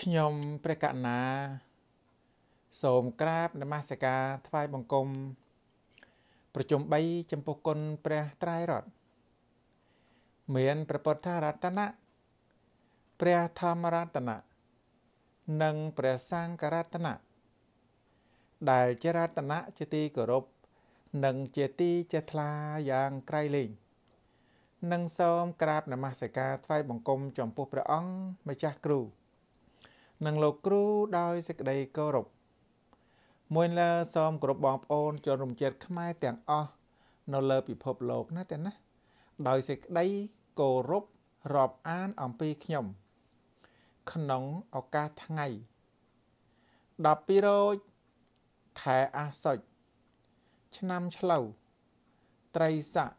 ខ្ញុំព្រះកណា សូមក្រាបនមស្ការថ្វាយបង្គំប្រជុំ3ចំពោះគុណព្រះត្រៃរតមានព្រះពុទ្ធរតនៈព្រះធម្មរតនៈនិងព្រះសង្ឃរតនៈដែលជារតនៈជាទីគោរពនិងជាទីចេះថ្លាយ៉ាងក្រៃលែងនិងសូមក្រាបនមស្ការថ្វាយបង្គំចំពោះព្រះអង្គម្ចាស់គ្រូនិងលោកគ្រូដោយសេចក្តីគោរពមួយលើសូមគោរពបងប្អូនជនរួមជាតិខ្មែរទាំងអស់នៅលើពិភពលោកណាតែណាដោយសេចក្តីគោរពរាប់អានអំពីខ្ញុំ ក្នុងឱកាសថ្ងៃ12ខែអាសត់ឆ្នាំឆ្លូវត្រីស័ក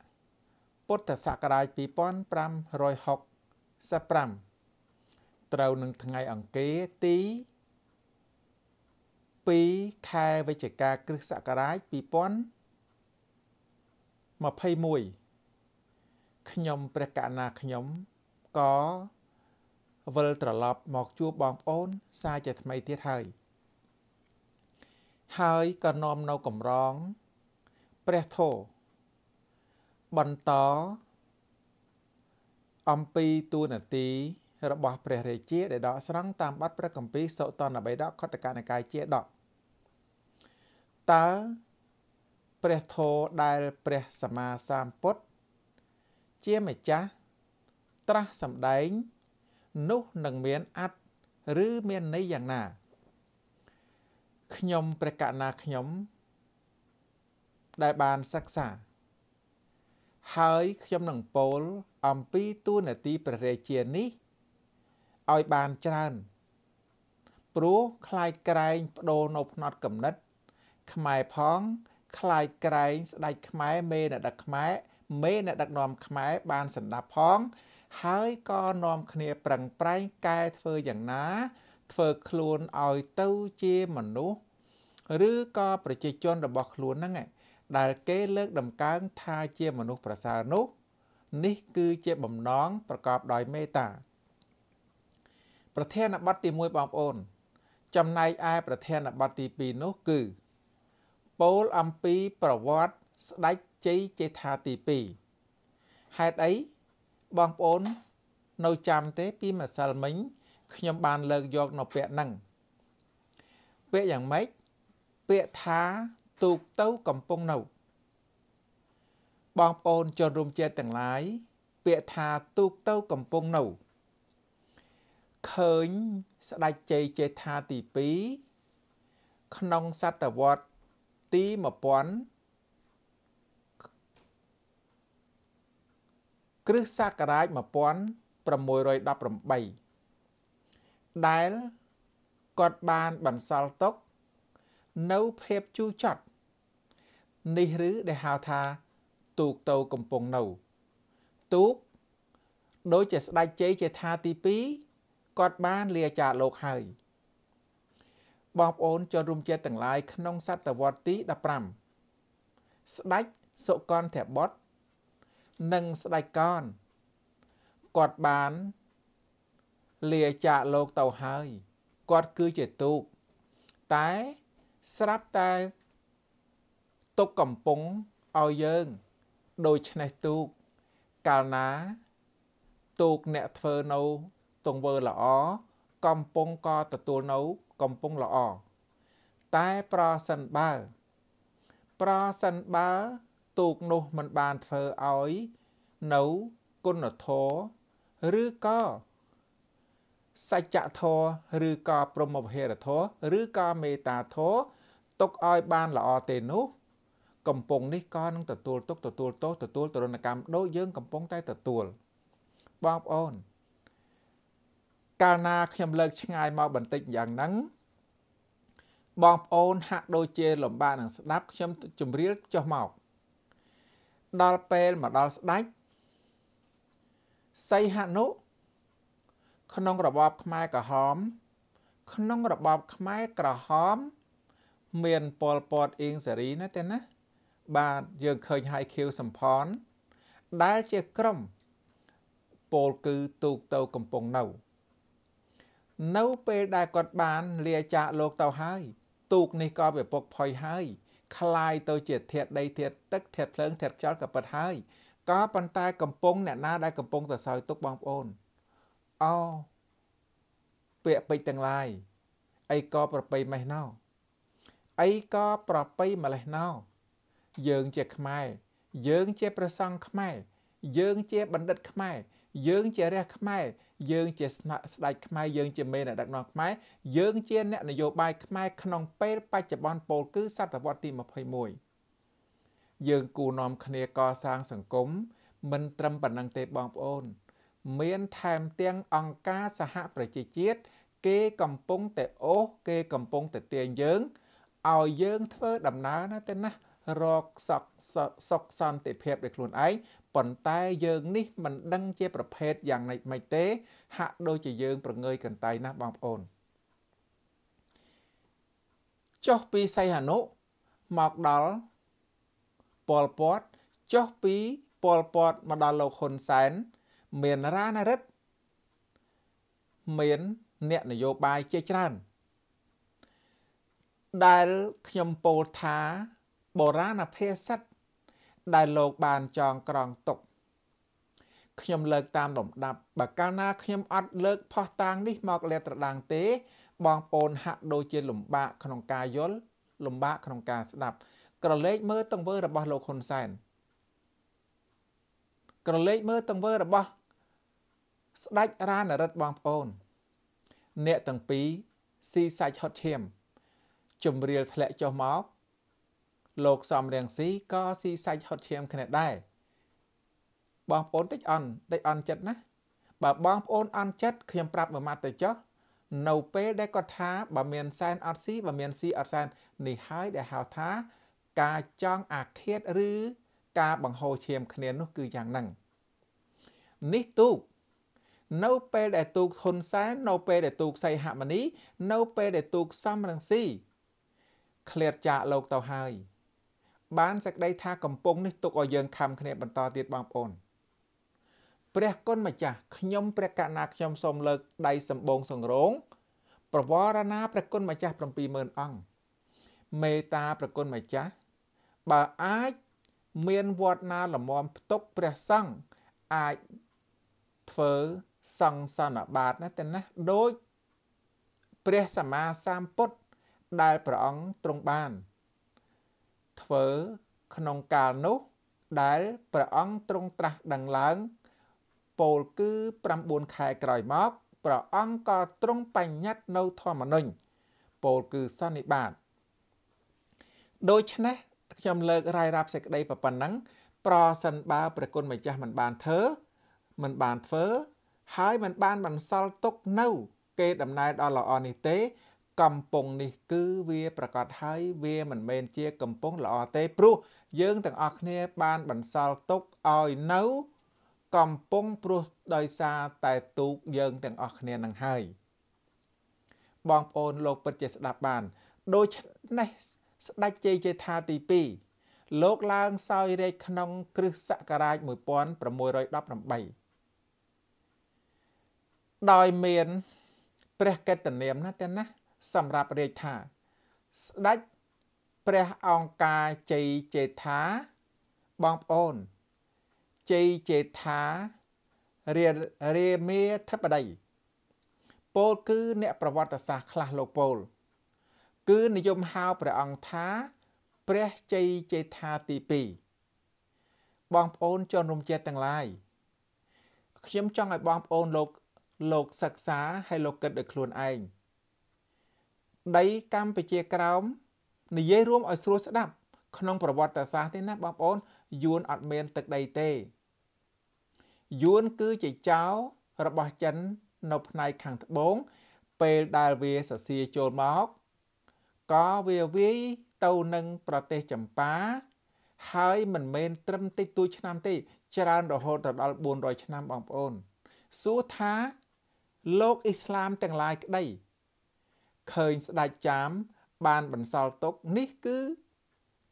ពុទ្ធសករាជ2565ត្រូវនឹងថ្ងៃអង្គារទី2ខែវិច្ឆិកាគ្រិស្តសករាជ2021ខ្ញុំព្រះកណាខ្ញុំក៏វិលត្រឡប់មកជួបបងប្អូន សាជាថ្មីទៀតហើយហើយក៏នាំនៅកំរងព្រះធោបន្តអំពីទួនាទីរបស់ព្រះរាជាដែលដកស្រង់តាមបទព្រះគម្ពីរសុតនបិដកខតកនិកាយជាដកតើព្រះធម៌ដែលព្រះសម្មាសម្ពុទ្ធជាម្ចាស់ត្រាស់សម្ដែង នោះនឹងមានអត្តឬមានន័យយ៉ាងណាខ្ញុំព្រះកណាខ្ញុំ ដែលបានសិក្សា ហើយខ្ញុំនឹងពោលអំពីទួនាទីព្រះរាជានេះឲ្យបានច្រើន ព្រោះคลายក្រែងបដូរនៅផ្នត់កំណត់ខ្មែរផងคลายក្រែងស្ដេចខ្មែរមេអ្នកដឹកខ្មែរមេអ្នកដឹកនាំខ្មែរបានសន្តាប់ផង ហើយក៏នាំគ្នាប្រឹងប្រែងកែធ្វើយ៉ាងណា ធ្វើខ្លួនឲ្យទៅជាមនុស្សឬក៏ប្រជាជនរបស់ខ្លួនហ្នឹងឯងដែលគេលើកដំកើងថាជាមនុស្សប្រសើរនោះ នេះគឺជាបំណងប្រកបដោយមេត្តាប្រធានបទទី1បងប្អូនចំណែកឯប្រធានបទទី2នោះគឺពោលអំពីប្រវត្តិស្ដេចជ័យជេដ្ឋាទី2ហេតុអីបងប្អូន នៅចាំទេពីម្សិលមិញ ខ្ញុំបានលើកយកនៅពាក្យហ្នឹងពាក្យយ៉ាងម៉េចពាក្យថាទូកទៅកំពុងនៅបងប្អូនជនរួមជាតិទាំងឡាយពាក្យថាទូកទៅកំពុងនៅឃើញស្ដេចជ័យជេថាទី2ក្នុងសតវត្សទី1000គ្រិស្តសករាជ1618ដែលគាត់បានបន្សល់ទុក នៅភាពជូរចត់នេះឬដែលហៅថាទូកតោកំពង់នៅទូកដូចជាស្ដេចជ័យជាថាទី2គាត់បានលាចាកលោកហើយបងប្អូនចូលរួមជាតិទាំងឡាយក្នុងសតវត្សទី15ស្ដេចសុគន្ធបុត្រនិងស្ដេចកនគាត់បានលាចាកលោកទៅហើយគាត់គឺជាទូកតែស្រាប់តែទុកកំពុងឲ្យយើង ដូច្នេះទូកកាលណា ទូកអ្នកធ្វើនៅទង្វើល្អកំពុងក៏ទទួលនៅកំពុងល្អតែប្រសិនបើប្រសិនបើទូកនោះមិនបានធ្វើឲ្យ នៅគុណធម៌ឬក៏សច្ចធម៌ឬក៏ព្រមវិហារធម៌ឬក៏មេត្តាធម៌ទុកឲ្យ បានល្អទេនោះកំពុងនេះក៏នឹងទទួលទុកទទួលទោសទទួលទរណកម្មដូចយើងកំពុងតែទទួលបងប្អូនកាលណាខ្ញុំលើកឆ្ងាយមកបន្តិចយ៉ាងហ្នឹងបងប្អូនហាក់ដូចជាលំបាកនឹងស្ដាប់ខ្ញុំជម្រាលចុះមកដល់ពេលមកដល់ស្ដាច់សីហនុក្នុងរបបខ្មែរក្រហមក្នុងរបបខ្មែរក្រហមមានពលពតអៀងសេរីណាទេណាបាទយើងឃើញហើយខៀវសំផន ដែលជាក្រុមពលគឺទូកទៅកំពង់នៅនៅពេលដែលគាត់បានលាចាកលោកទៅហើយទូកនេះក៏វាពុកផុយហើយคลายទៅជាធាតដីធាតទឹកធាតភ្លើងធាតខ្យល់ក៏ពិតហើយក៏ប៉ុន្តែកំពុងអ្នកណាដែលកំពុងទៅសោយទុកបងប្អូនអោពាក្យពេចទាំងឡាយ អីក៏ប្របីមេះណោអីក៏ប្របីម្លេះណោយើងជាខ្មែរយើងជាប្រសង់ខ្មែរយើងជាបណ្ឌិតខ្មែរយើងជារះខ្មែរយើងជាស្នាក់ស្ដេចខ្មែរយើងជាមេដឹកនាំខ្មែរយើងជាអ្នកនយោបាយខ្មែរក្នុងពេលបច្ចុប្បន្នពលគឺសតវត្សទី21យើងគូនាំគ្នាកសាងសង្គមមិនត្រឹមប៉ុណ្ណឹងទេបងប្អូន មានថែមទាំងអង្គការសហប្រជាជាតិគេកំពុងតែអូសគេកំពុងតែទាញយើងឲ្យយើងធ្វើដំណើរណាទៅណារកសុខសុខសន្តិភាពដោយខ្លួនឯងប៉ុន្តែយើងនេះមិនដឹងជាប្រភេទយ៉ាងណិចមិនទេហាក់ដូចជាយើង ប្រងើយកន្តៃណាស់បងប្អូនចុះពីសីហនុមកដល់ប៉ុលពតចុះពីប៉ុលពតមកដល់លោកហ៊ុនសែនមានរ៉ាណារិទ្ធមានអ្នកនយោបាយជាច្រើនដែលខ្ញុំពោលថាបុរាណភាសិតដែលលោកបានចងក្រងទុកខ្ញុំលើកតាមលំដាប់បើកាលណាខ្ញុំអត់លើកផោះតាងនេះមកលាតត្រដាងទេ បងប្អូនហាក់ដូចជាលំបាកក្នុងការយល់លំបាកក្នុងការស្ដាប់ក្រឡេកមើលទង្វើរបស់លោកហ៊ុនសែនក្រឡេកមើលទង្វើរបស់ស្ដេចរាណរិទ្ធបងប្អូន អ្នកទាំងពីរស៊ីសាច់ហត់ឈាមជំរាលធ្លាក់ចុះមកលោកសំរៀងស៊ីក៏ស៊ីសាច់ហត់ឈាមគ្នាដែរបងប្អូនតិចអន់តិចអន់ចិត្តណាបើបងប្អូនអន់ចិត្តខ្ញុំប្រាប់មួយម៉ាត់ទៅចុះនៅពេលដែលគាត់ថាបើមានសែនអត់ស៊ីបើមានស៊ីអត់សែននេះហើយដែលហៅថា ការចង់អាឃាតឬ ការបង្ហូរឈាមគ្នានោះគឺយ៉ាងហ្នឹងនេះទូកនៅពេលដែលទូកហ៊ុនសែននៅពេលដែលទូកសីហមុនី នៅពេលដែលទូកសំរងស៊ីឃ្លាតចាកលោកទៅហើយបានសេចក្តីថាកំពុងនេះទុកឲ្យយើងខំគ្នាបន្តទៀតបងប្អូនព្រះគុណម្ចាស់ខ្ញុំ ព្រះកណា ខ្ញុំសូមលើកដៃសម្បងសង្រងប្រវរណាព្រះគុណម្ចាស់70000អង្គមេតាព្រះគុណម្ចាស់បើអាចមានវត្តណាលមមផ្ទុកព្រះសង្ឃអាចធ្វើសង្សនបាតណាតែណាដូចព្រះសម្មាសម្ពុទ្ធដែលព្រះអង្គទ្រង់បានធ្វើ ក្នុងកាលនោះដែលព្រះអង្គទ្រង់ត្រាស់ដឹងឡើងពោលគឺ9ខែក្រោយមកព្រះអង្គក៏ទ្រង់បញ្ញត្តិនៅធម្មនុញ្ញពោលគឺសន្និបាតដូច្នេះខ្ញុំលើករាយរាប់សេចក្តីប្រប៉ុណ្ណឹងប្រសិនបើព្រះគុណម្ចាស់មិនបានធ្វើមិនបានធ្វើហើយមិនបានបន្សល់ទុកនៅគេដំណើរដល់ល្អនេះទេកំពង់នេះគឺវាប្រកាសហើយវាមិនមែនជា កំពង់ល្អទេព្រោះយើងទាំងអស់គ្នា បានបន្សល់ទុកឲ្យនៅ កំពង់ព្រោះដោយសារតែទូកយើងទាំងអស់គ្នានឹងហើយបងប្អូនលោកពិតជាស្ដាប់បានដូច្នេះស្ដេចជ័យជេថាទី2លោកឡើងសោយរាជក្នុង គ្រិស្តសករាជ1618ដោយមានព្រះកិត្តិនាមណាទាំងណាសម្រាប់រាជថាស្ដេចព្រះអង្គការជ័យចេថាបងប្អូនជ័យចេថារារាមាធិបតីពលគឺអ្នកប្រវត្តិសាស្ត្រខ្លះលោកពលគឺនិយមហៅព្រះអង្គថាព្រះជ័យចេថាទី2បងប្អូនជនរំជាតិទាំងឡាយខ្ញុំចង់ឲ្យបងប្អូនលោកលោកសិក្សាហើយលោកគិតដោយខ្លួនឯងដីកម្ពុជាក្រោមនិយាយរួមឲ្យស្រួលស្ដាប់ក្នុងប្រវត្តិសាស្ត្រទេណាបងប្អូនយួនអត់មានទឹកដីទេយួនគឺជាចៅរបស់ចិននៅផ្នែកខាងត្បូង ពេលដែលវាសរសៀរចូលមកក៏វាវាយទៅនឹងប្រទេសចម្ប៉ាហើយមិនមែនត្រឹមតិចតួចឆ្នាំទេច្រើនរហូតដល់400ឆ្នាំបងប្អូនសួរថាលោកអ៊ីស្លាមទាំងឡាយក្តីឃើញស្ដេចចាមបានបន្សល់ទុកនេះគឺ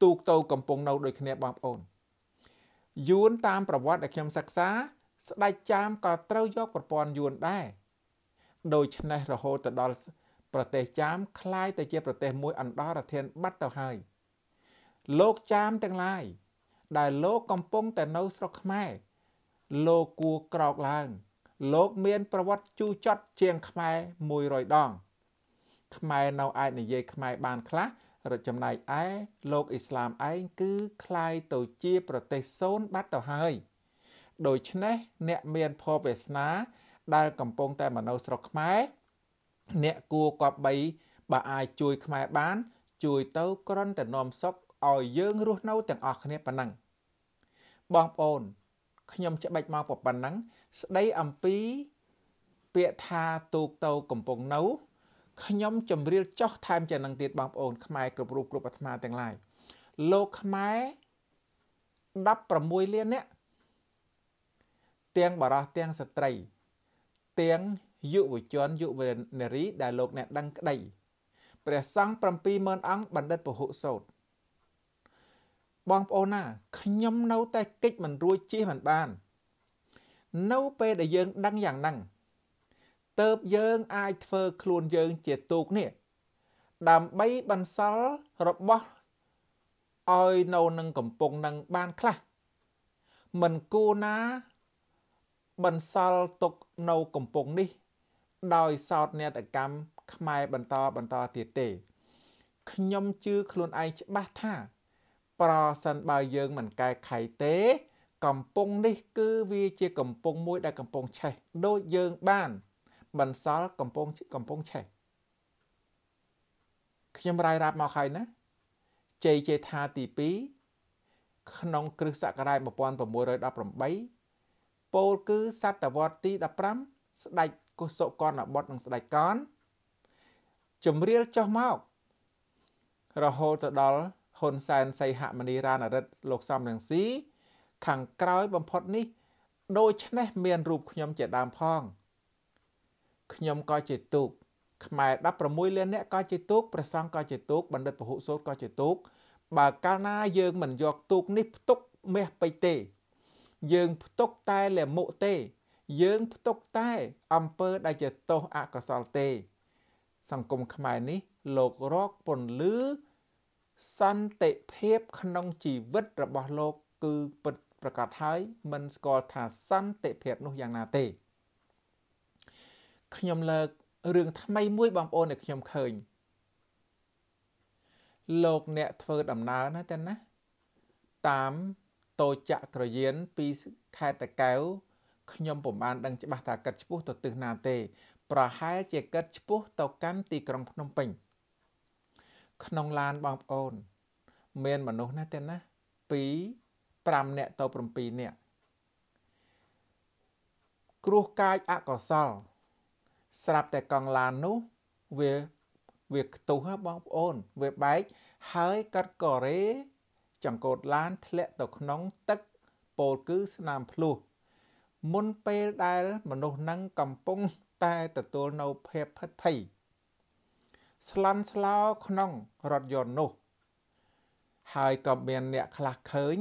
ទូកតូកំពុងនៅដូចគ្នាបងប្អូនយួនតាមប្រវត្តិដែលខ្ញុំសិក្សា ស្ដេចចាមក៏ត្រូវយកប្រព័ន្ធយួនដែរដូច្នេះរហូតទៅដល់ប្រទេសចាមคล้ายទៅជាប្រទេសមួយអន្តរធានបាត់ទៅហើយលោកចាមទាំងឡាយ ដែលលោកកំពុងតែនៅស្រុកខ្មែរលោកគួរក្រោកឡើង លោកមាន ប្រវត្តិជូរចត់ជាងខ្មែរ100ដងខ្មែរនៅអាចនិយាយខ្មែរបានខ្លះរចំណែកឯលោកអ៊ីស្លាមឯងគឺคล้ายទៅជាប្រទេសសូន្យបាត់ទៅហើយដូច្នេះអ្នកមានភពវាសនាដែលកំពុងតែមកនៅស្រុកខ្មែរអ្នកគួរគប្បីបើអាចជួយខ្មែរបាន ជួយទៅក្រន់តែនាំសុខឲ្យយើងរស់នៅទាំងអស់គ្នាប៉ុណ្ណឹងបងប្អូនខ្ញុំច្បិចមកប៉ុណ្ណឹងស្ដីអំពី ពាក្យថាទូកទៅកំពុងនៅខ្ញុំជម្រាលចោះថែមចំណឹងទៀតបងប្អូនខ្មែរគ្រប់រូបគ្រប់អាត្មាទាំងឡាយលោកខ្មែរ16លាននាក់ទាំងបរោះទាំងស្ត្រីទាំងយុវជនយុវនារីដែលលោក អ្នកដឹងក្តីព្រះសង្ឃ70000អង្គបណ្ឌិតពហុសោតបងប្អូនណាខ្ញុំនៅតែកិច្ចមិនរួចជិះមិនបាន នៅពេលដែលយើងដឹងយ៉ាងហ្នឹងទៅបយើងអាចធ្វើខ្លួនយើង ជាទូកនេះដើម្បីបន្សល់របស់ឲ្យនៅនឹងកំពង់នឹងបានខ្លះមិនគួរណាបន្សល់ទុកនៅកំពង់នេះ ដោយសោតនេតកម្មខ្មែរបន្តបន្តទៀតទេខ្ញុំជឿខ្លួនឯងច្បាស់ថា ប្រសិនបើយើងមិនកែខៃទេ កំពង់នេះ គឺវាជាកំពង់មួយដែលកំពង់ឆេះដូចយើងបានបន្សល់កំពងកំពងឆេះខ្ញុំរាយរាប់មកហើយណាជ័យជេថាទី2ក្នុង គ្រិស្តសករាជ1618ពោលគឺសតវត្សទី15ស្ដេចកុសុកនបុត្រនិងស្ដេចកនជំរាលចុះមករហូតទៅដល់ហ៊ុនសែនសីហមុនីរាណរិទ្ធលោកសំរងស៊ីខាងក្រោយបំផុតនេះដូច្នេះមាន រូបខ្ញុំជាដើមផងខ្ញុំក៏ជាទូកខ្មែរ16លានអ្នកក៏ជាទូកព្រះសង្ឃក៏ជាទូកបណ្ឌិតពហុសូត្រក៏ជាទូកបើកាលណាយើងមិនយកទូកនេះផ្ទុកមេះពេកទេ យើងផ្ទុកតែលមុកទេ យើងផ្ទុកតែអំពើដែលជាទោសអកុសលទេ សង្គមខ្មែរនេះ លោករកពន្លឺសន្តិភាពក្នុងជីវិតរបស់លោក គឺពិតប្រកបហើយមិនស្គាល់ថាសន្តិភាពនោះយ៉ាងណាទេខ្ញុំលើករឿងថ្មីមួយបងប្អូនដែលខ្ញុំឃើញលោកអ្នកធ្វើដំណើរណាតែណាតាមតូចក្រយានពីខេត្តតកែវខ្ញុំពុំបានដឹងច្បាស់ថាកាត់ឈ្មោះទៅទិសណាទេ ប្រហែលជាកាត់ឈ្មោះទៅកាន់ទីក្រុងភ្នំពេញ ក្នុងឡានបងប្អូន មានមនុស្សណាទេណា2 5នាក់ទៅ7នាក់គ្រោះកាយអកុសលស្រាប់តែកង់ឡាននោះវាវាខ្ទុះបងប្អូនវាបែកហើយកាត់កោរ៉េចង្កូតឡានធ្លាក់ទៅក្នុងទឹកពោលគឺស្នាមភ្លោះមុនពេលដែលមនុស្សនឹង កំពុងតែទទួលនៅភាពភិតភ័យស្លន់ស្លោក្នុងរថយន្តនោះ ហើយក៏មានអ្នកខ្លះឃើញ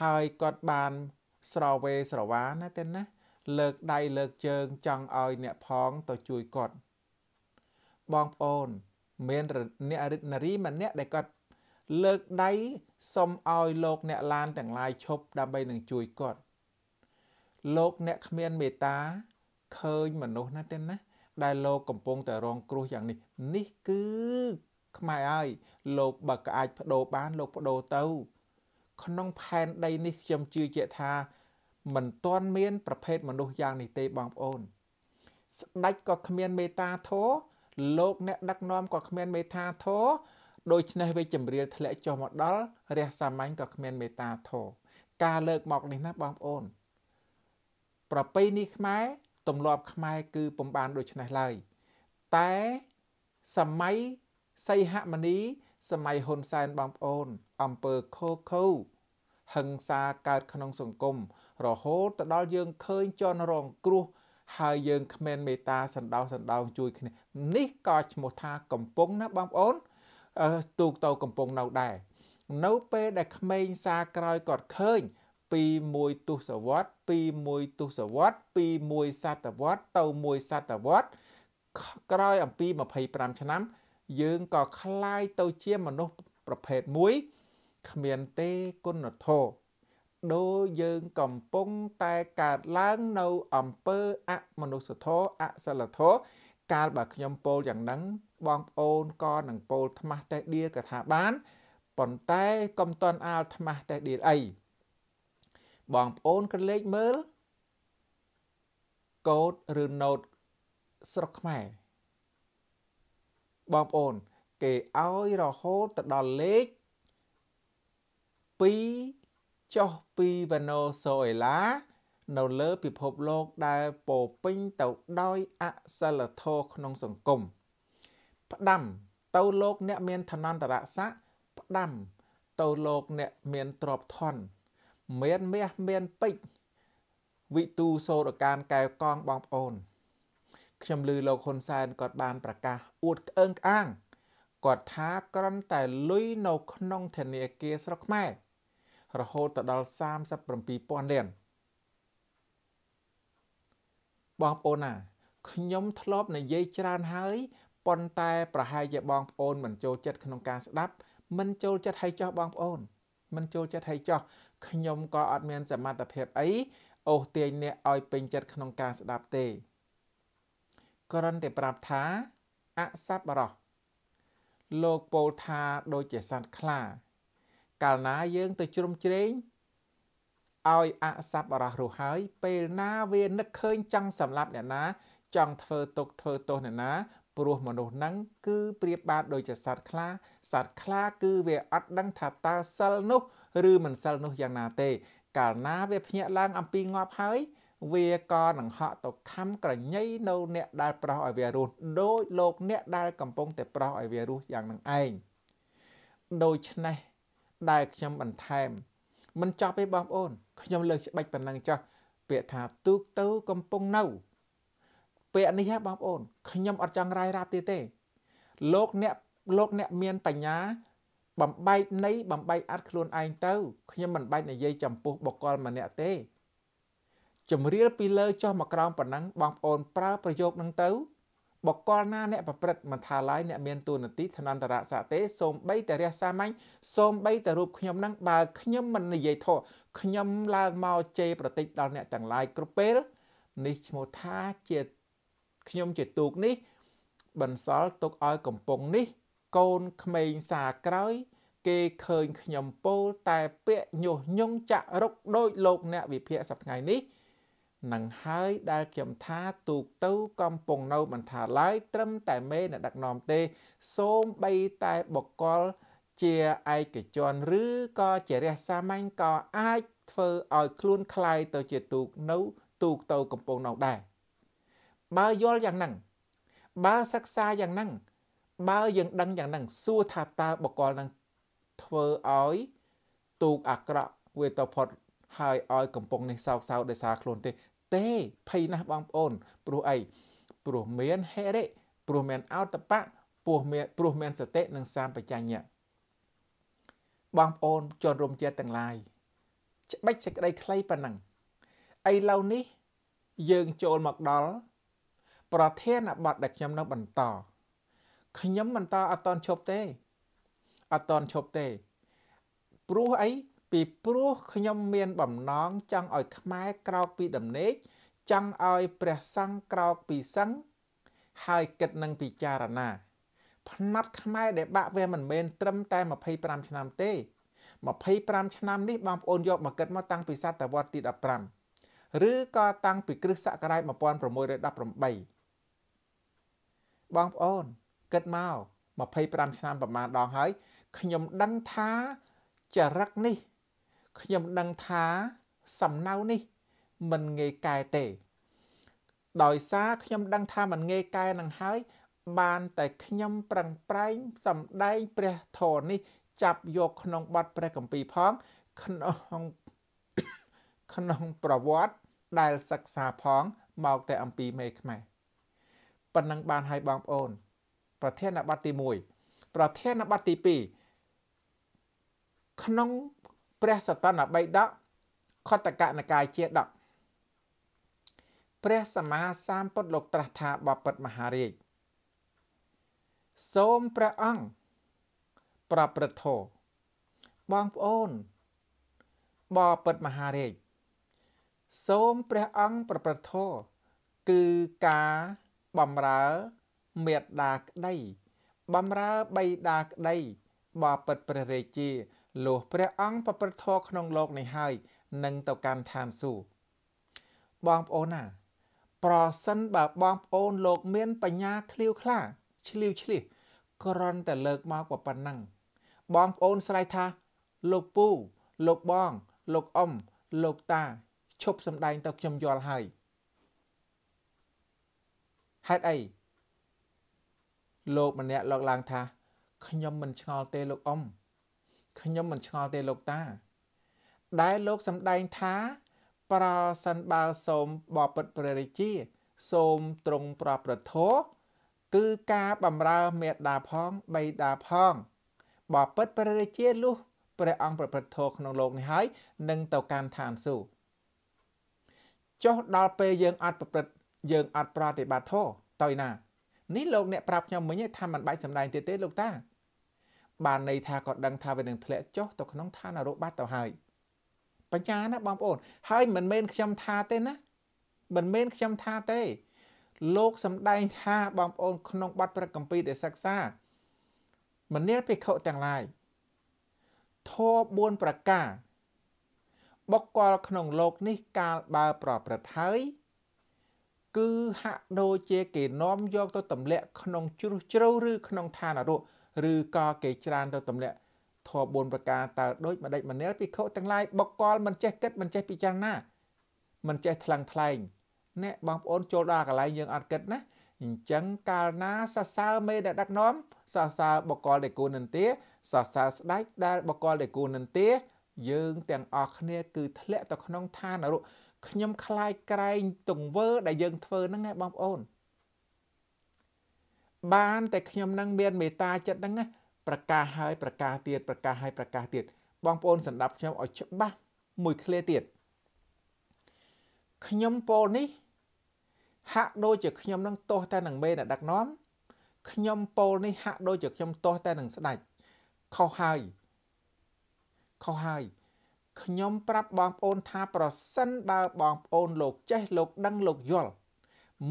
ហើយគាត់បានស្រវេស្រវាណាទេណាលើកដៃលើកជើង ចង់ឲ្យអ្នកផងទៅជួយគាត់បងប្អូន មានអ្នករិទ្ធនារីម្នាក់ដែលគាត់លើកដៃសុំឲ្យលោកអ្នកឡានទាំងឡាយឈប់ដើម្បីនឹងជួយគាត់លោកអ្នកគ្មានមេត្តាឃើញមនុស្សណាទេណា ដែលលោកកំពុងតែរងគ្រោះយ៉ាងនេះនេះគឺ ខ្មែរហើយលោកបើក៏អាចបដូរបានលោកបដូរទៅ ក្នុងផែនដីនេះខ្ញុំជឿជាក់ថាមិនទាន់មានប្រភេទមនុស្សយ៉ាងនេះទេបងប្អូនស្ដេចក៏គ្មានមេត្តាធម៌លោកអ្នកដឹកនាំក៏គ្មានមេត្តាធម៌ដូច្នេះវាចម្រៀលធ្លាក់ចុះមកដល់រះសាមញ្ញក៏គ្មានមេត្តាធម៌ការលើកមកនេះណាបងប្អូនប្រពៃនេះខ្មែរទំលាប់ខ្មែរគឺពំបានដូច្នេះឡើយតែសម័យសីហមុនីសម័យហ៊ុនសែនបងប្អូនអំពើខូខូហិង្សាកើតក្នុងសង្គមរហូតទៅដល់យើង ឃើញជនរងគ្រោះ ហើយយើងគ្មានមេត្តាសន្តោសសន្តោងជួយគ្នានេះក៏ឈ្មោះថាកំពុងណាបងប្អូនទូកទៅកំពុងនៅដែរនៅពេលដែលក្មេងសាក្រោយគាត់ឃើញពីមួយទុសវត្សពីមួយទុសវត្សពីមួយសតវត្សទៅមួយសតវត្សក្រោយអំពី25ឆ្នាំយើងក៏คล้ายទៅជាមនុស្សប្រភេទមួយគ្មានទេគុណធម៌ដោយយើងកំពុងតែកើតឡើងនៅអំពើអមនុស្សធម៌អសិលធម៌កាលបើខ្ញុំពោលយ៉ាងហ្នឹងបងប្អូនក៏នឹងពោលថ្មាស់តេះដៀលកថាបានប៉ុន្តែកុំតន់អាលថ្មាស់តេះដៀលអីបងប្អូនក៏លេខមើលកូដឬណូតស្រុកខ្មែរបងប្អូនគេឲ្យរហូតទៅដល់លេខ2ចុះពីវ៉ាណូសូអេឡា នៅលើពិភពលោកដែលពោពេញទៅដោយអសិលធម៌ក្នុងសង្គមផ្ដាំទៅលោកអ្នកមានឋានន្តរស័ក្តិផ្ដាំទៅលោកអ្នកមានទ្រព្យធនមានមាសមានពេជ្រវិទូសូរកានកែវកងបងប្អូនខ្ញុំឮលោកហ៊ុនសែនគាត់បានប្រកាសអួតក្អើងក្អាងគាត់ថាក្រំតែលុយនៅក្នុងធនាគារស្រុកខ្មែររហូតទៅដល់37,000លានបងប្អូនណាខ្ញុំធ្លាប់និយាយច្រើនហើយប៉ុន្តែ ប្រហែលជាបងប្អូនមិនចូលចិត្តក្នុងការស្ដាប់មិនចូលចិត្តហើយចោះបងប្អូនមិនចូលចិត្តហើយចោះខ្ញុំក៏អត់មានសមត្ថភាពអីអូសទាញអ្នកឲ្យពេញចិត្តក្នុងការស្ដាប់ទេគ្រាន់តែប្រាប់ថា អសប្បរោះលោកពោលថាដូចជាសត្វខ្លាកាលណាយើងទៅជ្រុំជ្រែងឲ្យអសប្បរោះរស់ហើយពេលណាវានឹកឃើញចង់សម្លាប់អ្នកណា ចង់ធ្វើទុកធ្វើទោសអ្នកណាព្រោះមនុស្សហ្នឹងគឺប្រៀបបានដូចជាសត្វខ្លាសត្វខ្លាគឺវាអត់ដឹងថាតើសិលនោះឬមិនសិលនោះយ៉ាងណាទេកាលណាវាភ្ញាក់ឡើងអំពីងាប់ហើយវាក៏នឹងហក់ទៅខំក្រញ៉ៃនៅអ្នកដែលប្រោះឲ្យវារស់ដោយលោកអ្នកដែលកំពុងតែប្រោះឲ្យវារស់យ៉ាងនឹងឯងដូច្នេះដែលខ្ញុំបន្ថែមមិនចប់ទេបងប្អូនខ្ញុំលើកច្បាច់ប៉ុណ្ណឹងចោះពាក្យថាទូកទៅកំពុងនៅពាក្យនេះហ៎បងប្អូនខ្ញុំអត់ចង់រាយរាប់ទៀតទេលោកអ្នកលោកអ្នកមានបញ្ញា បំបែកនៃបំបែកអត់ខ្លួនឯងទៅខ្ញុំមិនបាច់និយាយចំពោះបុគ្គលម្នាក់ទេជំរាលពីលើចុះមកក្រោមប៉ុណ្ណឹងបងប្អូនប្រើប្រយោគនឹងទៅបកលណាអ្នកប្រព្រឹត្តមិនថាឡើយអ្នកមានទូនាទីឋានន្តរស័ក្តិទេសូមបី តរះសាមញ្ញសូមបីតរូបខ្ញុំនឹងបើខ្ញុំមិននិយាយធោះខ្ញុំឡើងមកជេរប្រតិចដល់អ្នកទាំងឡាយគ្រប់ពេលនេះឈ្មោះថាជាខ្ញុំជាទូកនេះបន្សល់ទុកឲ្យកំពង់នេះកូនក្មេងសាក្រោយគេឃើញខ្ញុំពោលតែពាក្យញុះញង់ចាក់រុកដោយលោកអ្នកវិភាគសប្តាហ៍ថ្ងៃនេះនឹងហើយដែលខ្ញុំថាទូកទៅកំពុងនៅមិនថាឡើយត្រឹមតែមេអ្នកដឹកនាំទេ សូមបីតែបកលជាឯកជនឬក៏ជារះសាមញ្ញក៏អាចធ្វើឲ្យខ្លួនคลายទៅជាទូកនៅទូកទៅកំពុងនៅដែរបើយល់យ៉ាងហ្នឹងបើសិក្សាយ៉ាងហ្នឹងបើយើងដឹងយ៉ាងហ្នឹងសួរថាតើបកលនឹងធ្វើឲ្យទូកអាក្រក់វាទៅផុតហើយឲ្យកំពង់នេះសោកសៅដោយសារខ្លួនទេទេភ័យណាស់បងប្អូន ព្រោះអីព្រោះមានហេរិព្រោះមានអោតបៈព្រោះមានព្រោះមានសតិនិងសាមបញ្ញាបងប្អូនជនរួមជាតិទាំងឡាយ ច្បិចសេចក្តីខ្លីប៉ុណ្ណឹងឥឡូវនេះយើងចូលមកដល់ប្រធានបទដែលខ្ញុំនៅបន្តខ្ញុំបន្តអត់តន់ឈប់ទេ អត់តន់ឈប់ទេ ព្រោះអីពីព្រោះខ្ញុំមានបំណងចង់ឲ្យខ្មែរក្រោកពីដំណេកចង់ឲ្យព្រះសង្ឃក្រោកពីសង្ឃហើយគិតនឹងពិចារណា ផ្នែកខ្មែរដែលបាក់វាមិនមែនត្រឹមតែ25ឆ្នាំទេ25ឆ្នាំនេះបងប្អូនយកមកគិតមកតាំងពីសតវត្សទី15ឬក៏តាំងពីគ្រិស្តសករាជ1618បងប្អូនគិតមក25ឆ្នាំប្រមាណដងហើយខ្ញុំដឹងថាចរិតនេះខ្ញុំដឹងថាសំណៅនេះមិនងាយកែទេ ដោយសារខ្ញុំ ដឹងថាមិនងាយកែនឹងហើយ បានតែខ្ញុំប្រឹងប្រែងសំដែងព្រះធរនេះ ចាប់យកក្នុងបទព្រះគម្ពីរផង ក្នុងក្នុងប្រវត្តិដែលសិក្សាផងមកតែអំពីមេខ្មែរប៉ុណ្ណឹងបានឲ្យបងប្អូន ប្រធានបទទី1ប្រធានបទទី2ក្នុងព្រះសតនបៃដកខតកនិកាយជា10ព្រះសម្មាសម្ពុទ្ធលោកត្រាស់ថាបពិតមហារាជសូមព្រះអង្គប្រព្រឹត្តធម៌បងប្អូនបពិតមហារាជសូមព្រះអង្គប្រព្រឹត្តធម៌គឺការបំរើមេត្តាក្តីបំរើបៃតាក្តីបពិតព្រះរាជាលុះព្រះអង្គប្រព្រឹត្តធម៌ក្នុងលោកនេះហើយនឹងទៅកាន់ឋានសួគ៌បងប្អូនណា ប្រសិនបើបងប្អូនលោកមាន បញ្ញាឃ្លាវខ្លាឆ្លៀវឆ្លៀសក្រន់តែលើកមកប៉ុណ្ណឹងបងប្អូនស្រ័យថា លោកពូ លោកបង លោកអ៊ំលោកតាឈប់សំដែងទៅខ្ញុំយល់ហើយហេតុអីលោកម្នាក់លោកឡើងថាខ្ញុំមិនឆ្ងល់ទេលោកអ៊ំខ្ញុំមិនឆ្ងល់ទេលោកតា ដែលលោកសម្ដែងថា ប្រសិនបើសូមបបិទ្ធព្រះរាជា សូមទ្រង់ប្រព្រឹត្តធម៌គឺការបំរើមេដាផងបៃតាផងបបិទ្ធព្រះរាជាលុះព្រះអង្គប្រព្រឹត្តធម៌ក្នុងលោកនេះហើយនឹងទៅកាន់ឋានសួគ៌ចុះដល់ពេលយើងអត់ប្រព្រឹត្តយើងអត់ប្រតិបត្តិធម៌ទៅណានេះលោកអ្នកប្រាប់ខ្ញុំមិញថាมันបាច់សម្ដែងទៀតទេលោកតាបានន័យថាគាត់ដឹងថាវានឹងធ្លាក់ចុះទៅក្នុងឋានរោគបាត់ទៅហើយ បញ្ញាណាបងប្អូន ហើយមិនមែនខ្ញុំថាទេណាមិនមែនខ្ញុំថាទេ លោកសំដែងថាបងប្អូនក្នុងបទព្រឹកកម្ពីដែលសិក្សាមនាលភិក្ខុទាំងឡាយធម៌4ប្រការបុគ្គលក្នុងលោកនេះកាលបើប្រព្រឹត្តហើយគឺហាក់ដូចជា គេនាំយកទៅទម្លាក់ក្នុងជ្រុះជ្រៅឬក្នុងឋានរកឬក៏គេច្រើនទៅទម្លាក់ធម៌4ប្រការតើដូចម្ដេចម្នាលភិក្ខុទាំងឡាយបកកលមិនចេះគិតមិនចេះពិចារណាមិនចេះថ្លឹងថ្លែងអ្នកបងប្អូនចូលដល់កន្លែងយើងអត់គិតណាអញ្ចឹងកាលណាសរសើរមេដែលដឹកនាំសរសើរបកលដែលគូនន្ទាសរសើរស្ដេចដែលបកលដែលគូនន្ទាយើងទាំងអស់គ្នាគឺធ្លាក់ទៅក្នុងឋាននរកខ្ញុំ ខ្លាចក្រែងទង្វើ ដែលយើងធ្វើហ្នឹងឯងបងប្អូនបានតែខ្ញុំនឹងមានមេត្តាចិត្តហ្នឹងណាប្រកាសហើយប្រកាសទៀតប្រកាសហើយប្រកាសទៀតបងប្អូនសម្ដាប់ខ្ញុំឲ្យច្បាស់មួយឃ្លាទៀតខ្ញុំពោលនេះហាក់ដូចជាខ្ញុំនឹងទោះតែនឹងមេអ្នកដឹកនាំខ្ញុំពោលនេះហាក់ដូចជាខ្ញុំទោះតែនឹងស្ដាច់ខុសហើយខុសហើយខ្ញុំប្រាប់បងប្អូនថាប្រសិនបើបងប្អូនលោកចេះ លោកដឹង លោកយល់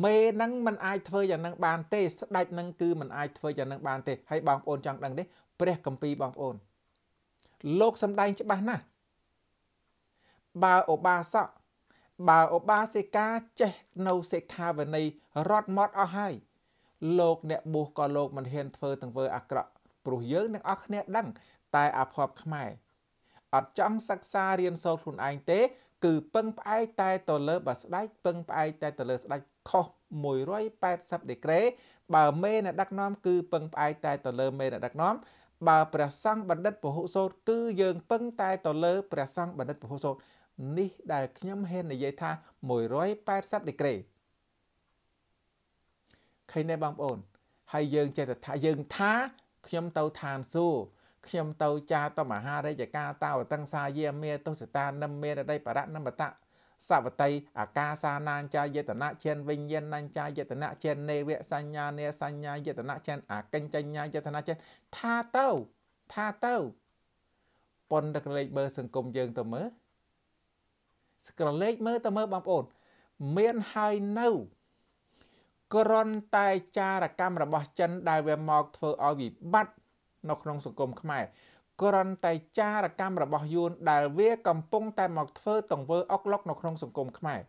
មេនឹងមិនអាចធ្វើយ៉ាងនឹងបានទេស្ដេចនឹងគឺមិនអាចធ្វើយ៉ាងនឹងបានទេ ហើយបងប្អូនចង់ដឹងទេព្រះកម្ពីបងប្អូនលោកសំដែងច្បាស់ណាស់បើឧបាសកបើឧបាសិកាចេះនៅសិក្ខាវនីរត់មត់អស់ហើយលោក អ្នកបុស្សក៏លោកមិនហ៊ានធ្វើទាំងធ្វើអាក្រក់ព្រោះយើងនឹងអស់គ្នាដឹងតែអាភ័ព្វខ្មែរអត់ចង់សិក្សារៀនសូត្រខ្លួនឯងទេគឺពឹងផ្អែកតែទៅលើបើស្ដេចពឹងផ្អែកតែទៅលើស្ដេចខុស180ដេក្រេបើមេអ្នកដឹកនាំគឺពឹងផ្អែកតែទៅលើមេអ្នកដឹកនាំបើព្រះសង្ឃបណ្ឌិតពហុសោតគឺយើងពឹងតែទៅលើព្រះសង្ឃបណ្ឌិត ពហុសោតនេះដែលខ្ញុំហ៊ាននិយាយថា180ដេក្រេឃើញទេបងប្អូនហើយយើងចេះតែថាយើងថាខ្ញុំទៅឋានសួគ៌ខ្ញុំទៅចាតមហារាជការតាវតង្សាយាមេទុសតានិមមេរដីបរៈនិមតៈសវតីអាកាសានាចាយតនៈចេនវិញ្ញាណញ្ញាយតនៈចេននេវសញ្ញានេសញ្ញាយតនៈចេនអកិញ្ចញ្ញាយតនៈចេនថាទៅថាទៅប៉ុនតែក្រឡេកមើលសង្គមយើងទៅមើលក្រឡេកមើលទៅមើលបងប្អូនមានហើយនៅក្រន់តែចារកម្មរបស់ ចិនដែលវាមកធ្វើឲ្យវិបត្តិនៅក្នុងសង្គមខ្មែរគ្រាន់តែចារកម្មរបស់យួនដែលវាកំពុងតែមកធ្វើទង្វើអុកឡុកនៅក្នុងសង្គមខ្មែរ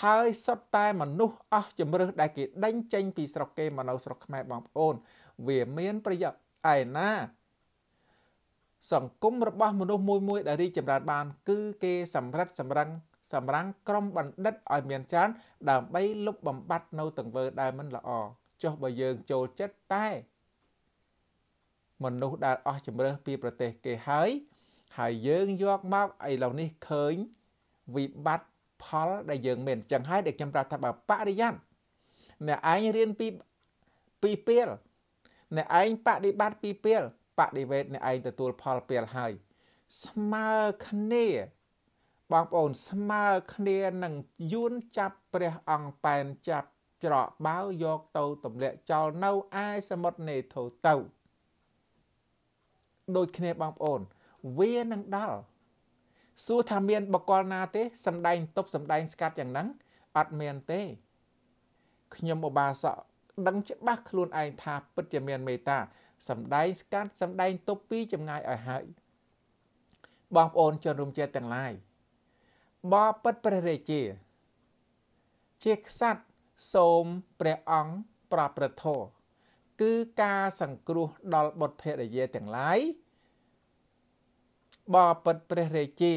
ហើយសុទ្ធតែមនុស្សអស់ជំរឹះដែលគេដេញចេញពីស្រុកគេមកនៅស្រុកខ្មែរបងប្អូន វាមានប្រយោជន៍ឯណា សង្គមរបស់មនុស្សមួយមួយ ដែលរីកចម្រើនបានគឺគេសម្រិតសម្រឹងសម្រាំងក្រុមបណ្ឌិតឲ្យមានច្រើនដើម្បីលុបបំបាត់នៅទង្វើដែលមិនល្អចុះបើយើងចូលចិត្តតែមនុស្សដែលអស់ជំរើសពីប្រទេសគេហើយ ហើយយើងយកមកឥឡូវនេះឃើញ វិបត្តិផល ដែលយើងមានចឹងហើយដែលខ្ញុំប្រាប់ថាបើបរិយ័តអ្នកឯងរៀនពីពីពេលអ្នកឯងបដិបត្តិពីពេលបដិវេតអ្នកឯងទទួលផលពេលហើយស្មើគ្នាបងប្អូនស្មើគ្នានឹងយួនចាប់ព្រះអង្គប៉ែនចាប់ច្រកបាវយកទៅទម្លាក់ចោលនៅឯសមុទ្រនេថូទៅដូចគ្នាបងប្អូនវានឹងដល់សួរថាមានបកលណាទេសំដែងតប់សំដែងស្កាត់យ៉ាងហ្នឹងអត់មានទេខ្ញុំឧបាសក ដឹងច្បាស់ខ្លួនឯងថាពិតជាមានមេត្តាសំដែងស្កាត់សំដែងតប់ពីចម្ងាយឲ្យហើយបងប្អូនជនរួមជាតិទាំងឡាយបបិទ្ធព្រះរាជាជាខ្សាត់សូមព្រះអង្គប្រព្រឹត្តធម៌គឺការសង្គ្រោះដល់បុត្រភរិយាទាំងឡាយបបិទ្ធព្រះរាជា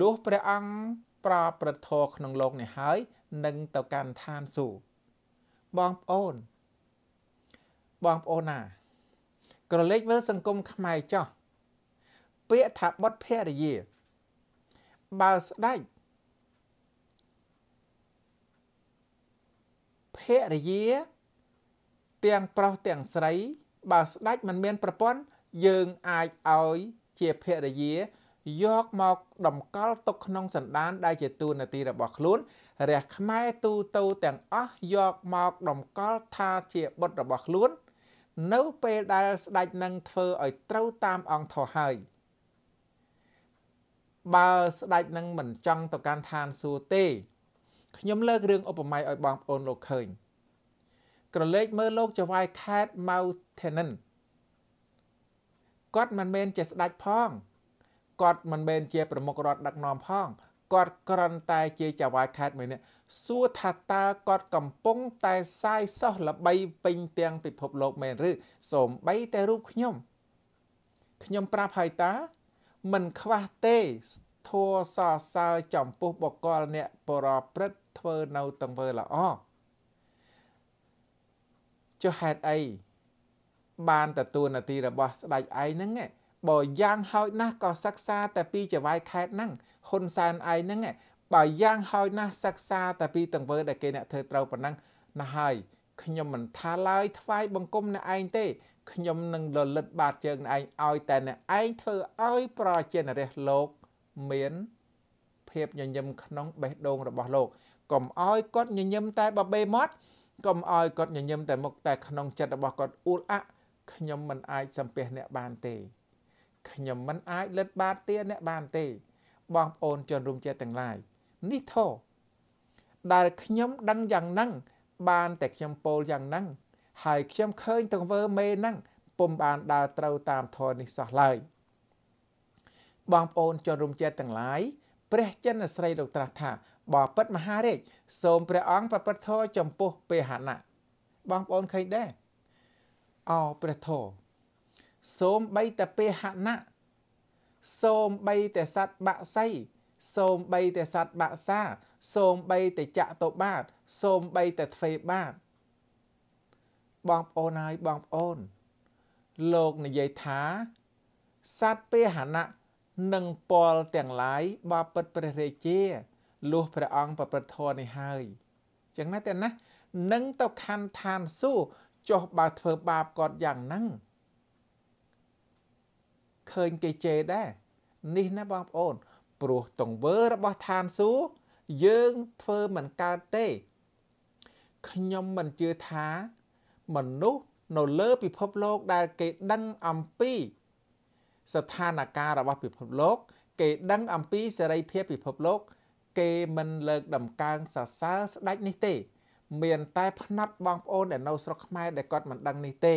លុះព្រះអង្គប្រព្រឹត្តធម៌ក្នុងលោកនេះហើយនឹងទៅកាន់ឋានសួគ៌បងប្អូន បងប្អូនណា ក្រឡេកមើលសង្គមខ្មែរចោះពាក្យថាបុត្រភរិយាបើស្ដេចភរិយាទាំងប្រុសទាំងស្រី បើស្ដេចមិនមានប្រពន្ធយើងអាចឲ្យជាភរិយា យកមកដំកល់ទុកក្នុងសណ្ដានដែលជាទូនាទីរបស់ខ្លួនរះខ្មែរទូទៅទាំងអស់យកមកដំកល់ថាជាបុត្ររបស់ខ្លួន នៅពេលដែលស្ដេចនឹងធ្វើឲ្យត្រូវតាមអង្គធោះហើយបើស្ដេចនឹងមិនចង់ទៅកាន់ឋានសួគ៌ទេខ្ញុំលើករឿងឧបមាឲ្យបងប្អូនលោកឃើញក្រឡេកមើលលោកចៅហ្វាយខេតម៉ៅថេនិនគាត់មិនមែនជាស្ដេចផងគាត់មិនមែនជា ប្រមុខរដ្ឋដឹកនាំផងគាត់គ្រាន់តែជាចៅហ្វាយខេតមួយនេះសួរថាតើគាត់កំពុងតែសាយសោះល្បីពេញទាំងពិភពលោកមែនឬ សូម្បីតែរូបខ្ញុំខ្ញុំប្រាប់ហើយតាមិនខ្វះទេធัวសរសើរចំពោះបកលអ្នកបរព្រឹត្តធ្វើនៅទាំងធ្វើល្អចុះហេតុអីបានទទួលនាទីរបស់ស្ដេចឯងហ្នឹងបើយ៉ាងហោចណាស់ក៏សិក្សាតែពីចវាយខេតហ្នឹងហ៊ុនសែនឯងហ្នឹងបើយ៉ាងហោចណាស់សិក្សាតែពីទាំងវើដែលគេអ្នកធ្វើត្រូវប៉ុណ្ណឹងណាស់ហើយខ្ញុំមិនថាឡើយថ្វាយបង្គំអ្នកឯងទេខ្ញុំនឹងលលិតបាតជើងអ្នកឯងឲ្យតែអ្នកឯងធ្វើឲ្យប្រជាជនរះលោកមានភាពញញឹមក្នុងបេះដូងរបស់លោកកុំឲ្យគាត់ញញឹមតែបបេមាត់កុំឲ្យគាត់ញញឹមតែមុខតែក្នុងចិត្តរបស់គាត់អ៊ូលអាក់ខ្ញុំមិនអាចសំពះអ្នកបានទេខ្ញុំមិនអាចលិតបាតទាអ្នកបានទេ បងប្អូនជនរួមជាតិទាំងឡាយនេះធោដែលខ្ញុំដឹងយ៉ាងហ្នឹង បានតែខ្ញុំពោលយ៉ាងហ្នឹងហើយខ្ញុំឃើញទាំងវើមេហ្នឹងពុំបានដើរត្រូវតាមធរនេះសោះឡើយបងប្អូនជនរួមជាតិទាំងឡាយព្រះចិនស្រីលោកត្រាស់ថាបើពិតមហារាជសូមព្រះអង្គប្រព្រឹត្តធម៌ចំពោះពេហណៈបងប្អូនឃើញដែរអោព្រះធម៌សូមបីតពេហណៈសូមបីតសัตបក្សីសូមបីតសัตបក្សាសូមបីតចតុបាតសូមបីតទ្វេបាតបងប្អូនហើយបងប្អូន លោកនិយាយថាសัตពេហណៈនិងពលទាំងឡាយបបិទ្ធព្រះរាជាលុះព្រះអង្គប្រព្រឹត្តធម៌នេះហើយចឹងណាតែណានឹងទៅខណ្ឌឋានសួគ៌ចុះបើធ្វើបាបគាត់យ៉ាងហ្នឹងឃើញគេជេរដែរនេះណាបងប្អូនព្រោះទង្វើរបស់ឋានសួគ៌យើងធ្វើមិនកើតទេខ្ញុំមិនជឿថាមនុស្សនៅលើពិភពលោក ដែលគេដឹងអំពីស្ថានភាពរបស់ពិភពលោក គេដឹង អំពីសេរីភាពពិភពលោកគេមិនលើកដំកើងសរសើរស្ដេចនេះទេ មានតែភ្នាត់បងប្អូនដែលនៅស្រុកខ្មែរដែលគាត់មិនដឹងនេះទេ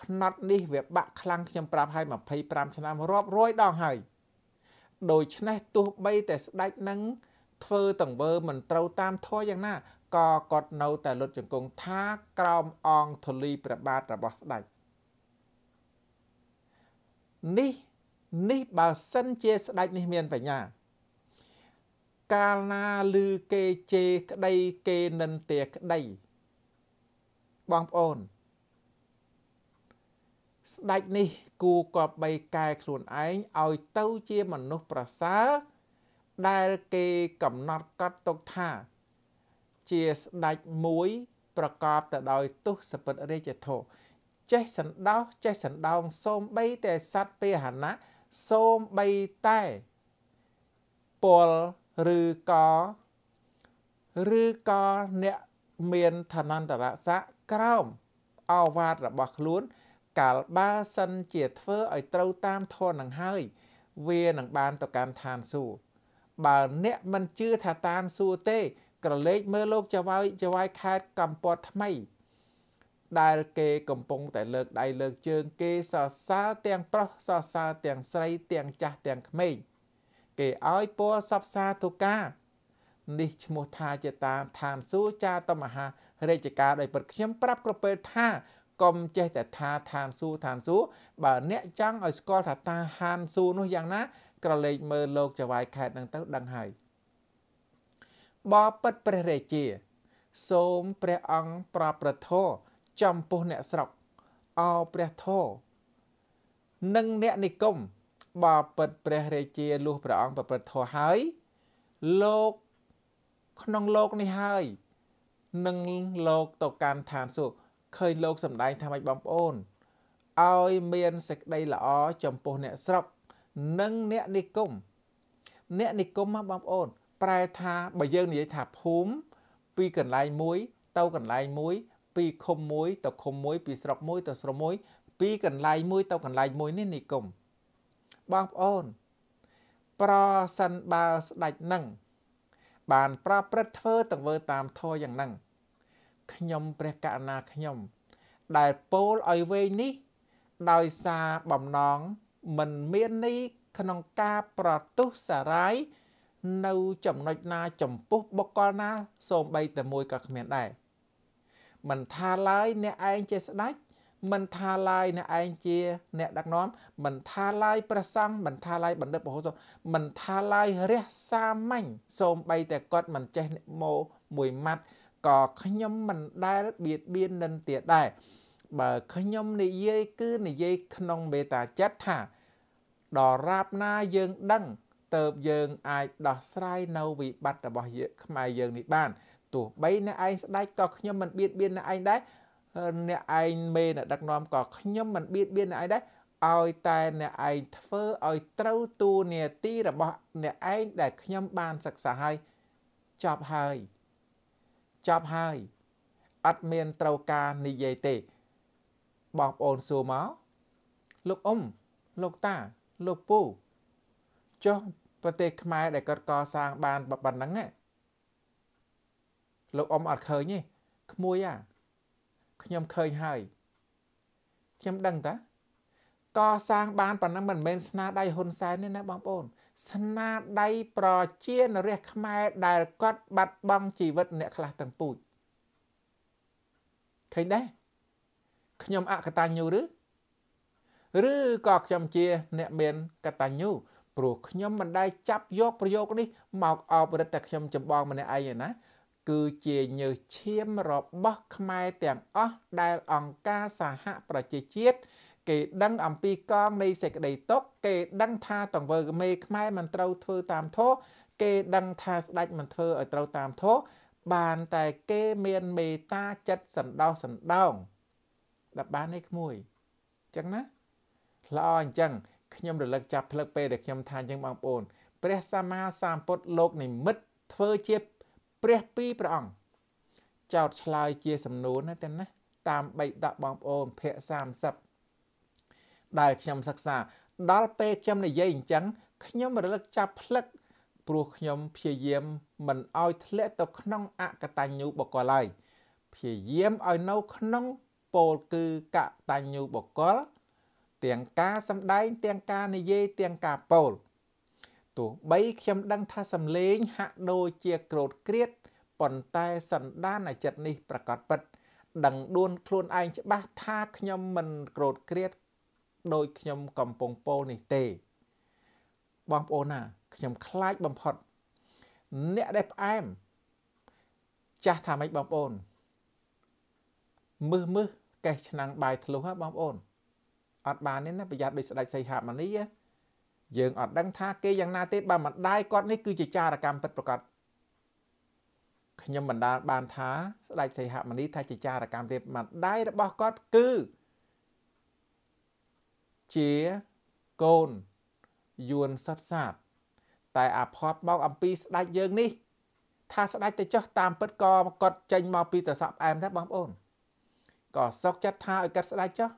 ភ្នាត់នេះវាបាក់ខ្លាំងខ្ញុំប្រាប់ឲ្យ25ឆ្នាំរាប់រយដងហើយ ដូច្នេះទោះបីតែស្ដេចនឹងធ្វើតង្វើមិនត្រូវតាមធម៌យ៉ាងណាក៏គាត់នៅតែលុតជង្គង់ថាក្រោមអងធូលីព្រះបាទរបស់ស្ដេចនេះនេះបើសិនជាស្ដេចនេះមានបញ្ញាកាលណាឮគេជេរក្តីគេនិន្ទាក្តីបងប្អូនស្ដេចនេះគូក៏បីកែខ្លួនឯងឲ្យទៅជាមនុស្សប្រសើរដែលគេកំណត់កត់ទុកថា ជាស្ដេចមួយ ប្រកបទៅដោយទុស្សពិតរាជធម៌ចេះសណ្ដោសចេះសណ្ដោងសូមបីតែសัตว์ពាហនៈសូមបីតែពលឬក៏ឬក៏អ្នកមានឋានន្តរស័ក្តិក្រោម អវាទរបស់ខ្លួនកាលបើសិនជាធ្វើឲ្យត្រូវតាមធននឹងហើយវានឹងបានទៅកាន់ឋានសួគ៌បើអ្នកមិនជឿថាឋានសួគ៌ទេក្រឡេកមើលលោកចវាយចវាយខេតកម្ពុជាថ្មី ដែលគេកំពុងតែលើកដៃលើកជើងគេសរសើរទាំងប្រុសសរសើរទាំងស្រីទាំងចាស់ទាំងក្មេងគេឲ្យពណ៌សពសាទុកានេះឈ្មោះថាជាតាមឋានសួគ៌ចាតមហារាជការដោយព្រឹកខ្ញុំប្រាប់ក្រពើថា កុំចេះតែថាឋានសួគ៌ឋានសួគ៌បើ អ្នកចង់ឲ្យស្គាល់ថាតាហានសួគ៌នោះយ៉ាងណា ក្រឡេកមើលលោកចវាយខេតនឹងទៅដឹងហើយបបិទ្ធព្រះរាជា សូមព្រះអង្គប្រប្រធរចំពោះអ្នកស្រុកអោព្រះធរនិងអ្នកនិគមបបិទ្ធព្រះរាជាលុះព្រះអង្គប្រព្រឹត្តធម៌ហើយ លោកក្នុងលោកនេះហើយនឹងលោកទៅកាន់ឋានសួគ៌ឃើញលោកសម្ដែងថាម៉េចបងប្អូនឲ្យមានសេចក្តីល្អចំពោះអ្នកស្រុកនិងអ្នកនិគមអ្នកនិគមមកបងប្អូន ប្រែថាបើយើងនិយាយថាភូមិពីកន្លែងមួយទៅកន្លែងមួយពីឃុំមួយទៅឃុំមួយពីស្រុកមួយទៅស្រុកមួយពីកន្លែងមួយទៅកន្លែងមួយនេះនិគមបងប្អូន ប្រសិនបើស្ដេចនឹងបានប្រព្រឹត្តធ្វើទាំងវើតាមធម៌យ៉ាងហ្នឹងខ្ញុំព្រះករុណាខ្ញុំ ដែលពោលឲ្យវេនេះ ដោយសារបំណងមិនមាននីក្នុងការប្រទុះសារាយ នៅចំណុចណាចំពោះបុគ្គលណា សូម្បីតែមួយក៏គ្មានដែរមិនថាឡើយអ្នកឯងជាស្ដេចមិនថាឡាយអ្នកឯងជាអ្នកដឹកនាំមិនថាឡាយព្រះសង្ឃមិនថាឡាយបណ្ឌិតបហូសមិនថាឡាយរះសាមញ្ញសូម្បីតែគាត់មិនចេះម៉ូមួយម៉ាត់ក៏ខ្ញុំមិនដែលបៀតបៀននិន្ទាដែរបើខ្ញុំនិយាយគឺនិយាយក្នុងមេត្តាចិត្តថាដល់រាបណាយើងដឹងតើបយើងអាចដោះស្រាយនៅវិបត្តិរបស់ខ្មែរយើងនេះបានទោះបីអ្នកឯងស្ដេចក៏ខ្ញុំមិនបៀតបៀនអ្នកឯងដែរអ្នកឯងមេអ្នកដឹកនាំក៏ខ្ញុំមិនបៀតបៀនអ្នកឯងដែរឲ្យ តែអ្នកឯងធ្វើឲ្យត្រូវតួនាទីរបស់អ្នកឯងដែលខ្ញុំបានសិក្សាហើយចប់ហើយចប់ហើយ អត់មានត្រូវការនិយាយទេបងប្អូនសួរមកលោកអ៊ំលោកតាលោកពូចុះប្រទេស ខ្មែរដែលគាត់កសាងបានប៉ុណ្ណឹងលោកអ៊ំអត់ឃើញទេក្មួយអាខ្ញុំឃើញហើយខ្ញុំដឹងតាកសាងបានប៉ុណ្ណឹងមិនមែនស្នាដៃហ៊ុនសែនទេណាបងប្អូនស្នាដៃប្រជា នរះខ្មែរ ដែលគាត់បាត់បង់ជីវិតអ្នកខ្លះទាំងពូជឃើញដែរខ្ញុំអកតញ្ញូឬ ឬក៏ខ្ញុំជា អ្នកមានកតញ្ញូ ព្រោះខ្ញុំមិនដែលចាប់យកប្រយោគនេះមកអបរិទ្ធតែខ្ញុំចម្បងម្នាក់ឯងឯណាគឺជាញើសឈាមរបស់ខ្មែរទាំងអស់ដែលអង្គការសហប្រជាជាតិគេដឹងអំពីកងនៃសេចក្តីទុកគេដឹងថាតង្វើមេខ្មែរមិនត្រូវធ្វើតាមធម៌គេដឹងថាស្ដេចមិនធ្វើឲ្យត្រូវតាមធម៌បានតែគេមានមេត្តាចិត្តសន្តោសសន្តោងដល់បាននេះក្មួយអញ្ចឹងណាល្អអញ្ចឹងខ្ញុំរលឹកចាប់ផ្លឹកពេលដែលខ្ញុំថាអញ្ចឹងបងប្អូនព្រះសម្មាសម្ពុទ្ធលោកនិមិត្តធ្វើជាព្រះពីរព្រះអង្គចោតឆ្លើយជា សំណួរណាទាំងណាតាមបៃដកបងប្អូនភាគ30ដែលខ្ញុំសិក្សា ដល់ពេលខ្ញុំនិយាយអញ្ចឹងខ្ញុំរលឹកចាប់ផ្លឹក ព្រោះខ្ញុំព្យាយាមមិនឲ្យធ្លាក់ទៅក្នុងអកតញ្ញូបុគ្គលឡើយព្យាយាមឲ្យនៅក្នុងពោលគឺកតញ្ញូបុគ្គលទាំងការសំដែងទាំងការនិយាយទាំងការពោលទោះបីខ្ញុំដឹងថាសំលេងហាក់ដូចជាក្រោតក្រៀតប៉ុន្តែសន្តានចិត្តនេះប្រកាសពិតដឹងដួនខ្លួនឯងច្បាស់ថាខ្ញុំមិនក្រោតក្រៀតដោយខ្ញុំកំពុងពោលនេះទេបងប្អូនណាខ្ញុំខ្លាចបំផុត អ្នកដែលផ្អែមចាស់ថាម៉េចបងប្អូនមឹសមឹសកេះឆ្នាំងបាយធ្លុះហ៎បងប្អូន អត់បានទេណាប្រយ័ត្នដោយស្ដេចសីហមុនីហ៎យើងអត់ដឹងថាគេយ៉ាងណាទេបើម្ដាយគាត់នេះគឺជាចារកម្មពិតប្រាកដខ្ញុំបណ្ដាលបានថាស្ដេចសីហមុនី ថាជាចារកម្មទេម្ដាយរបស់គាត់គឺជាកូនយួនសត្វសាបតែអាផាត់មកអំពីស្ដេចយើងនេះ ថាស្ដេចទៅចោះតាមពិតក៏គាត់ចេញមកពីត្រសក់ផ្អែមដែរបងប្អូនក៏សោកចិត្តថាឲ្យកាត់ស្ដេចចោះ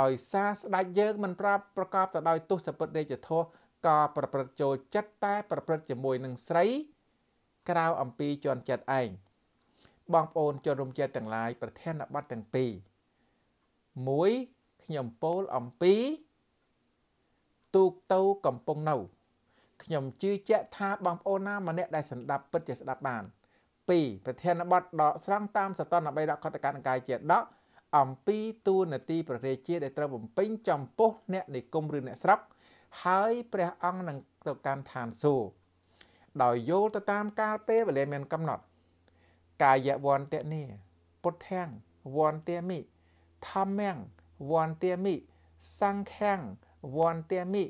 ដោយសារស្ដេចយើងមិនប្រាប់ប្រកបទៅដោយទស្សពុតរាជធម៌ក៏ប្រព្រឹត្តចូលចិត្តតែប្រព្រឹត្តជាមួយនឹងស្រី ក្រៅអំពីជន់ចិត្តឯងបងប្អូនជនរំចិត្តទាំងឡាយប្រធានបទទាំងពីរ1ខ្ញុំពោលអំពី ទូកទៅកំពង់នៅខ្ញុំជឿជាក់ថាបងប្អូនណាម្នាក់ដែលសម្ដាប់ពិតជាស្ដាប់បាន2ប្រធានបទដកស្រង់តាមសតន3ដកខតកានិកាយជាដកអំពីទូនាទីព្រះរាជា ដែលត្រូវបំពេញចំពោះអ្នកនិគមឬអ្នកស្រុកហើយព្រះអង្គនឹងទៅកម្មឋានសួគ៌ដោយយល់ទៅតាមកាលពេលវេលាមានកំណត់កាយវន្តនេពុទ្ធាំងវន្តមិធម្មំវន្តមិសង្ឃំវន្តមិ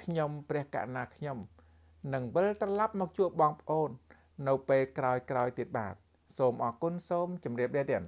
ខ្ញុំព្រះកណាខ្ញុំនឹងវិលត្រឡប់មកជួបបងប្អូន នៅពេលក្រោយៗទៀតបាទសូមអរគុណសូមជម្រាបលាទៀត